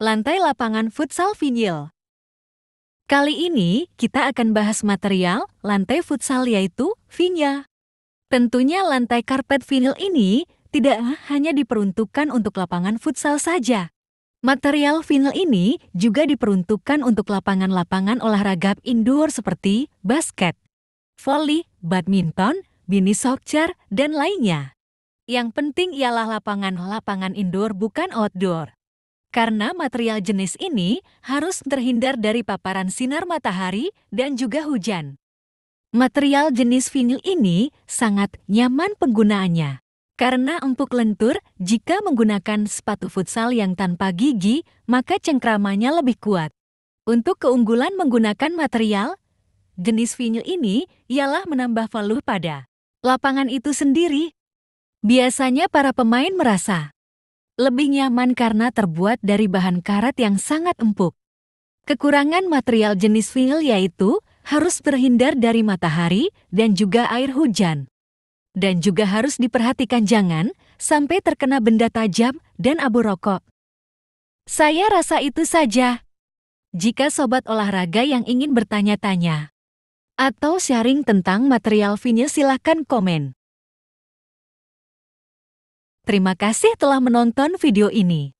lantai lapangan futsal vinil. Kali ini, kita akan bahas material lantai futsal yaitu vinya. Tentunya lantai karpet vinil ini tidak hanya diperuntukkan untuk lapangan futsal saja. Material vinil ini juga diperuntukkan untuk lapangan-lapangan olahraga indoor seperti basket, volley, badminton, mini soccer, dan lainnya. Yang penting ialah lapangan-lapangan indoor bukan outdoor. Karena material jenis ini harus terhindar dari paparan sinar matahari dan juga hujan. Material jenis vinil ini sangat nyaman penggunaannya. Karena empuk lentur, jika menggunakan sepatu futsal yang tanpa gigi, maka cengkramannya lebih kuat. Untuk keunggulan menggunakan material, jenis vinil ini ialah menambah value pada lapangan itu sendiri. Biasanya para pemain merasa lebih nyaman karena terbuat dari bahan karat yang sangat empuk. Kekurangan material jenis vinyl yaitu harus terhindar dari matahari dan juga air hujan. Dan juga harus diperhatikan jangan sampai terkena benda tajam dan abu rokok. Saya rasa itu saja. Jika sobat olahraga yang ingin bertanya-tanya atau sharing tentang material vinyl silahkan komen. Terima kasih telah menonton video ini.